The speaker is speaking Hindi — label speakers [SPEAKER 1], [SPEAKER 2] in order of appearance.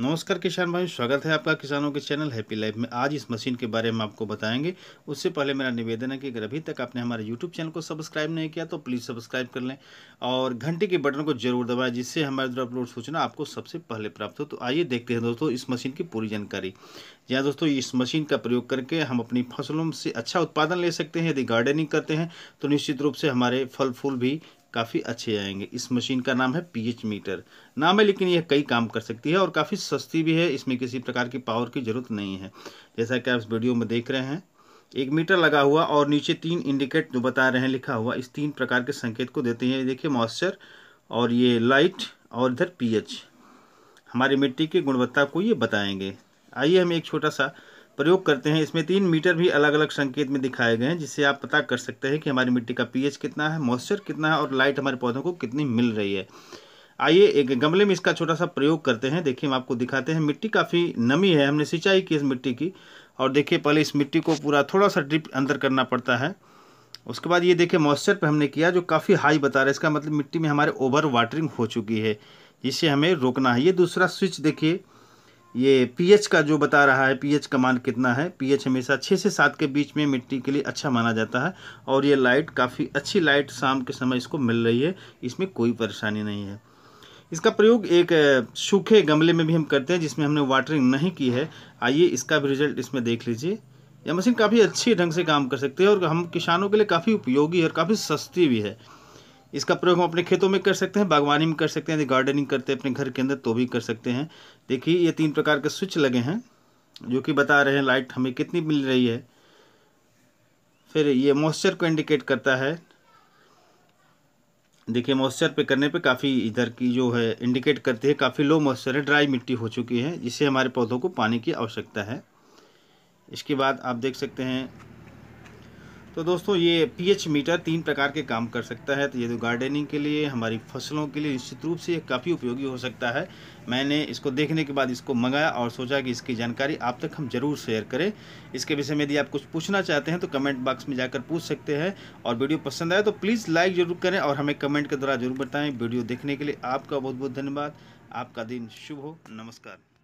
[SPEAKER 1] नमस्कार किसान भाई स्वागत है आपका किसानों के चैनल हैप्पी लाइफ में आज इस मशीन के बारे में आपको बताएंगे उससे पहले मेरा निवेदन है कि अगर अभी तक आपने हमारे यूट्यूब चैनल को सब्सक्राइब नहीं किया तो प्लीज़ सब्सक्राइब कर लें और घंटे के बटन को जरूर दबाएं जिससे हमारे द्वारा अपलोड सूचना आपको सबसे पहले प्राप्त हो तो आइए देखते हैं दोस्तों इस मशीन की पूरी जानकारी या हाँ दोस्तों इस मशीन का प्रयोग करके हम अपनी फसलों से अच्छा उत्पादन ले सकते हैं यदि गार्डनिंग करते हैं तो निश्चित रूप से हमारे फल फूल भी काफ़ी अच्छे आएंगे इस मशीन का नाम है पीएच मीटर नाम है लेकिन यह कई काम कर सकती है और काफ़ी सस्ती भी है इसमें किसी प्रकार की पावर की ज़रूरत नहीं है जैसा कि आप इस वीडियो में देख रहे हैं एक मीटर लगा हुआ और नीचे तीन इंडिकेट जो बता रहे हैं लिखा हुआ इस तीन प्रकार के संकेत को देते हैं देखिए मॉइस्चर और ये लाइट और इधर पीएच हमारी मिट्टी की गुणवत्ता को ये बताएंगे आइए हम एक छोटा सा प्रयोग करते हैं इसमें तीन मीटर भी अलग अलग संकेत में दिखाए गए हैं जिससे आप पता कर सकते हैं कि हमारी मिट्टी का पीएच कितना है मॉइस्चर कितना है और लाइट हमारे पौधों को कितनी मिल रही है आइए एक गमले में इसका छोटा सा प्रयोग करते हैं देखिए हम आपको दिखाते हैं मिट्टी काफ़ी नमी है हमने सिंचाई की इस मिट्टी की और देखिए पहले इस मिट्टी को पूरा थोड़ा सा ड्रिप अंदर करना पड़ता है उसके बाद ये देखिए मॉइस्चर पर हमने किया जो काफ़ी हाई बता रहा है इसका मतलब मिट्टी में हमारे ओवर वाटरिंग हो चुकी है इसे हमें रोकना है ये दूसरा स्विच देखिए ये पीएच का जो बता रहा है पीएच का मान कितना है पीएच हमेशा छः से सात के बीच में मिट्टी के लिए अच्छा माना जाता है और ये लाइट काफ़ी अच्छी लाइट शाम के समय इसको मिल रही है इसमें कोई परेशानी नहीं है इसका प्रयोग एक सूखे गमले में भी हम करते हैं जिसमें हमने वाटरिंग नहीं की है आइए इसका भी रिजल्ट इसमें देख लीजिए यह मशीन काफ़ी अच्छी ढंग से काम कर सकती है और हम किसानों के लिए काफ़ी उपयोगी है और काफ़ी सस्ती भी है इसका प्रयोग हम अपने खेतों में कर सकते हैं बागवानी में कर सकते हैं यदि गार्डनिंग करते हैं अपने घर के अंदर तो भी कर सकते हैं देखिए ये तीन प्रकार के स्विच लगे हैं जो कि बता रहे हैं लाइट हमें कितनी मिल रही है फिर ये मॉइस्चर को इंडिकेट करता है देखिए मॉइस्चर पे करने पे काफ़ी इधर की जो है इंडिकेट करती है काफ़ी लो मॉइस्चर है ड्राई मिट्टी हो चुकी है जिससे हमारे पौधों को पानी की आवश्यकता है इसके बाद आप देख सकते हैं तो दोस्तों ये पीएच मीटर तीन प्रकार के काम कर सकता है तो ये तो गार्डनिंग के लिए हमारी फसलों के लिए निश्चित रूप से ये काफ़ी उपयोगी हो सकता है मैंने इसको देखने के बाद इसको मंगाया और सोचा कि इसकी जानकारी आप तक हम ज़रूर शेयर करें इसके विषय में यदि आप कुछ पूछना चाहते हैं तो कमेंट बॉक्स में जाकर पूछ सकते हैं और वीडियो पसंद आए तो प्लीज़ लाइक ज़रूर करें और हमें कमेंट के द्वारा ज़रूर बताएँ वीडियो देखने के लिए आपका बहुत बहुत धन्यवाद आपका दिन शुभ हो नमस्कार